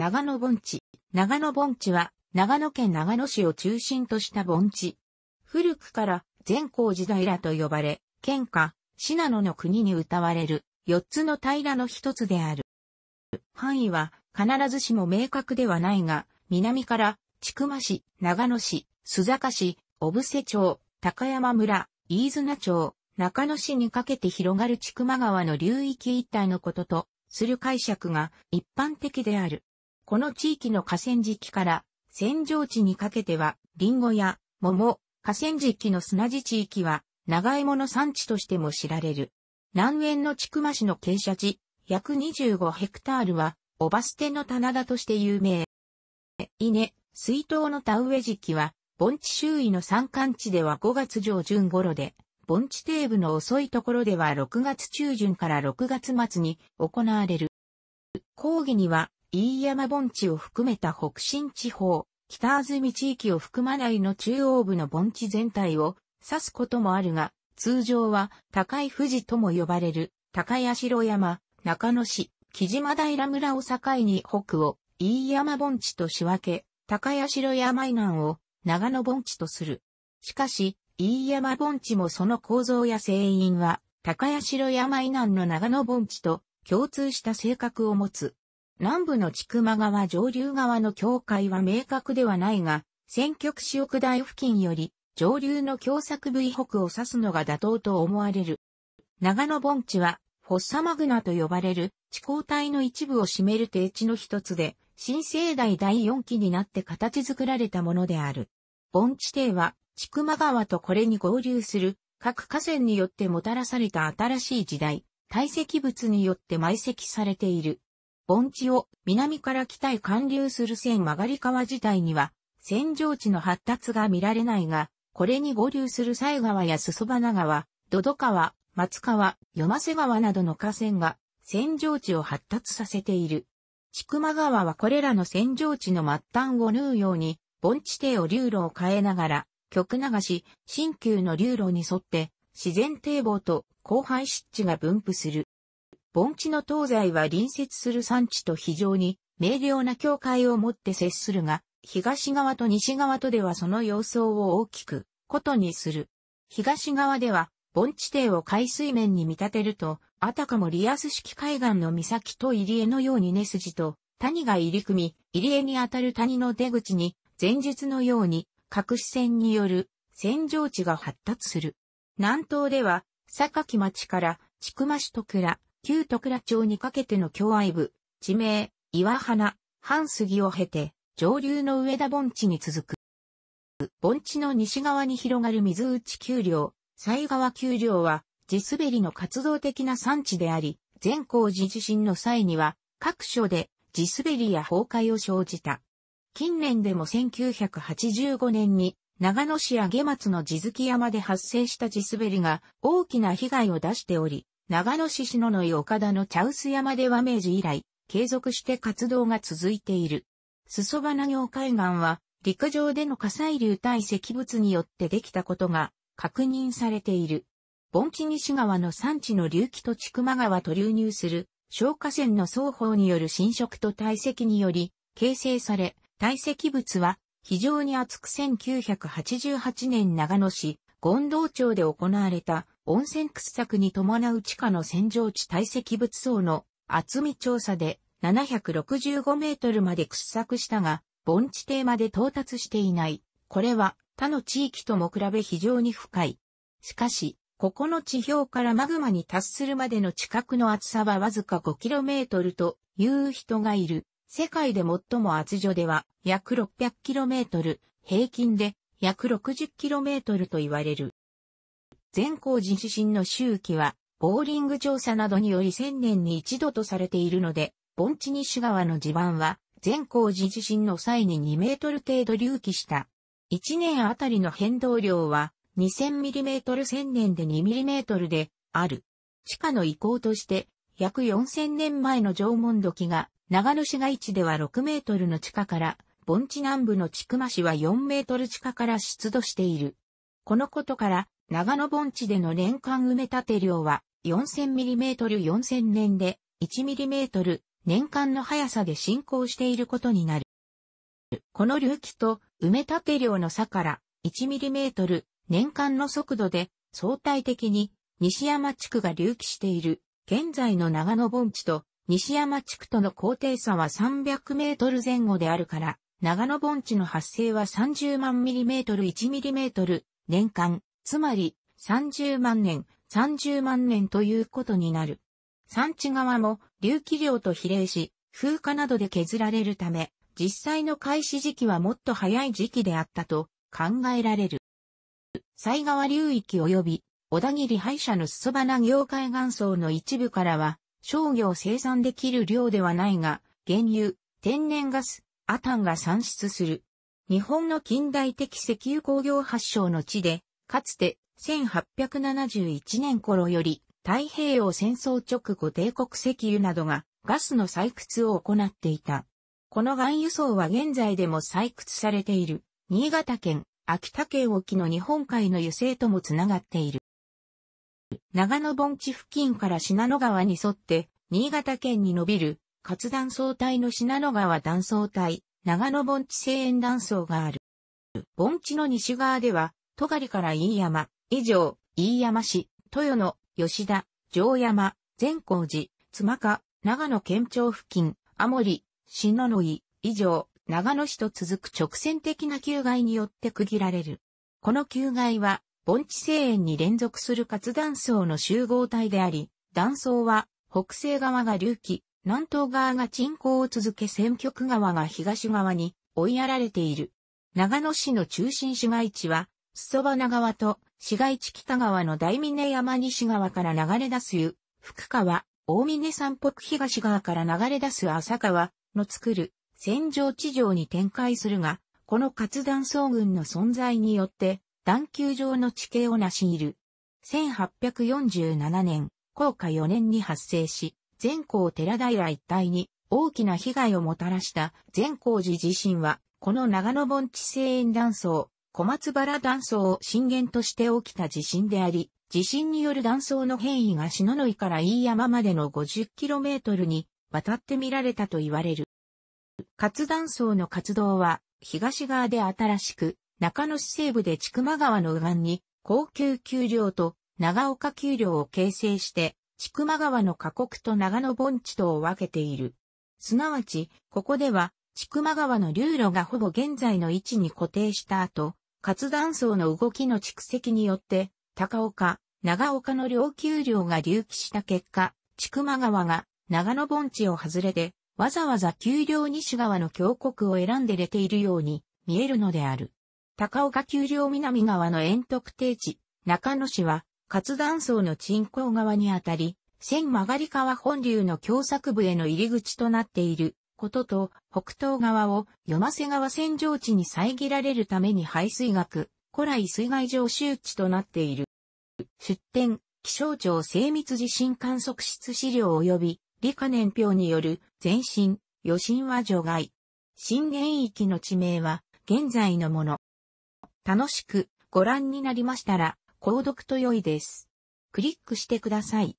長野盆地。長野盆地は、長野県長野市を中心とした盆地。古くから、善光寺平と呼ばれ、県下、信濃の国に歌われる、四つの平の一つである。範囲は、必ずしも明確ではないが、南から、千曲市、長野市、須坂市、小布施町、高山村、飯綱町、中野市にかけて広がる千曲川の流域一帯のことと、する解釈が一般的である。この地域の河川敷から扇状地にかけては、リンゴや桃、河川敷の砂地地域は、長芋の産地としても知られる。南園の千曲市の傾斜地、約25ヘクタールは、オバステの棚田として有名。稲、水筒の田植え時期は、盆地周囲の山間地では5月上旬頃で、盆地底部の遅いところでは6月中旬から6月末に行われる。講義には飯山盆地を含めた北新地方、北安住地域を含まないの中央部の盆地全体を指すこともあるが、通常は高い富士とも呼ばれる高屋城山、中野市、木島平村を境に北を飯山盆地と仕分け、高屋城山以南を長野盆地とする。しかし、飯山盆地もその構造や成因は、高屋城山以南の長野盆地と共通した性格を持つ。南部の千曲川上流側の境界は明確ではないが、選挙区市奥台付近より上流の狭作部位北を指すのが妥当と思われる。長野盆地は、フォッサマグナと呼ばれる地高帯の一部を占める低地の一つで、新生代第四期になって形作られたものである。盆地底は、千曲川とこれに合流する各河川によってもたらされた新しい時代、堆積物によって埋積されている。盆地を南から北へ貫流する線曲がり川自体には、線状地の発達が見られないが、これに合流する西川や裾花川、土戸川、松川、夜瀬川などの河川が、線状地を発達させている。千曲川はこれらの線状地の末端を縫うように、盆地底を流路を変えながら、極流し、新旧の流路に沿って、自然堤防と荒廃湿地が分布する。盆地の東西は隣接する山地と非常に明瞭な境界をもって接するが、東側と西側とではその様相を大きくことにする。東側では盆地底を海水面に見立てると、あたかもリアス式海岸の岬と入江のように根筋と谷が入り組み、入江にあたる谷の出口に、前述のように、隠し線による扇状地が発達する。南東では、坂城町から、千曲市と倉、旧徳良町にかけての境愛部、地名、岩花、半杉を経て、上流の上田盆地に続く。盆地の西側に広がる水内丘陵、西川丘陵は、地滑りの活動的な産地であり、全高寺地震の際には、各所で地滑りや崩壊を生じた。近年でも1985年に、長野市上松の地月山で発生した地滑りが大きな被害を出しており、長野市篠の岡田の茶臼山では明治以来、継続して活動が続いている。裾花行海岸は、陸上での火砕流堆積物によってできたことが確認されている。盆地西側の山地の隆起と千曲川と流入する消火栓の双方による侵食と堆積により形成され、堆積物は非常に厚く1988年長野市権道町で行われた温泉掘削に伴う地下の洗浄地堆積物層の厚み調査で765メートルまで掘削したが、盆地底まで到達していない。これは他の地域とも比べ非常に深い。しかし、ここの地表からマグマに達するまでの地殻の厚さはわずか5キロメートルという人がいる。世界で最も厚所では約6 0 0トル平均で約6 0トルと言われる。善光寺地震の周期は、ボーリング調査などにより千年に一度とされているので、盆地西側の地盤は、善光寺地震の際に2メートル程度隆起した。1年あたりの変動量は、2000mm1000 年で2トルで、ある。地下の遺構として、約4000年前の縄文土器が、長野市街地では6メートルの地下から、盆地南部の千曲市は4メートル地下から出土している。このことから、長野盆地での年間埋め立て量は 4000mm4000 年で 1mm 年間の速さで進行していることになる。この隆起と埋め立て量の差から 1mm 年間の速度で相対的に西山地区が隆起している現在の長野盆地と西山地区との高低差は300メートル前後であるから長野盆地の発生は30万ミリメートル1ミリメートル年間つまり、30万年、30万年ということになる。産地側も隆起量と比例し、風化などで削られるため、実際の開始時期はもっと早い時期であったと考えられる。西川流域及び小田切医者の裾花業界岩層の一部からは、商業生産できる量ではないが、原油、天然ガス、アタンが産出する。日本の近代的石油工業発祥の地で、かつて1871年頃より太平洋戦争直後帝国石油などがガスの採掘を行っていた。この岩輸送は現在でも採掘されている新潟県、秋田県沖の日本海の油性ともつながっている。長野盆地付近から信濃川に沿って新潟県に伸びる活断層帯の信濃川断層帯、長野盆地西縁断層がある。盆地の西側では戸狩から飯山、以上、飯山市、豊野、吉田、城山、善光寺、妻か、長野県庁付近、青森、野濃井、以上、長野市と続く直線的な球外によって区切られる。この球外は、盆地西園に連続する活断層の集合体であり、断層は、北西側が隆起、南東側が沈降を続け選挙区側が東側に追いやられている。長野市の中心市街地は、裾花川と市街地北側の大峰山西側から流れ出す湯、福川、大峰山北東側から流れ出す浅川の作る戦場地上に展開するが、この活断層群の存在によって、段丘上の地形を成し入る。1847年、高下4年に発生し、全校寺平一帯に大きな被害をもたらした全校寺自身は、この長野盆地西沿断層、小松原断層を震源として起きた地震であり、地震による断層の変異が篠ノ井から飯山までの 50km に渡って見られたと言われる。活断層の活動は東側で新しく、中野市西部で千曲川の右岸に高級丘陵と長岡丘陵を形成して、千曲川の河国と長野盆地とを分けている。すなわち、ここでは、千曲川の流路がほぼ現在の位置に固定した後、活断層の動きの蓄積によって、高岡、長岡の両丘陵が隆起した結果、千曲川が長野盆地を外れて、わざわざ丘陵西側の峡谷を選んで出ているように見えるのである。高岡丘陵南側の遠特定地、中野市は、活断層の鎮光側にあたり、千曲川本流の狭作部への入り口となっていることと、北東側を夜瀬川扇状地に遮られるために排水学、古来水害上周地となっている。出典、気象庁精密地震観測室資料及び、理科年表による前進、余震は除外。震源域の地名は、現在のもの。楽しくご覧になりましたら、購読と良いです。クリックしてください。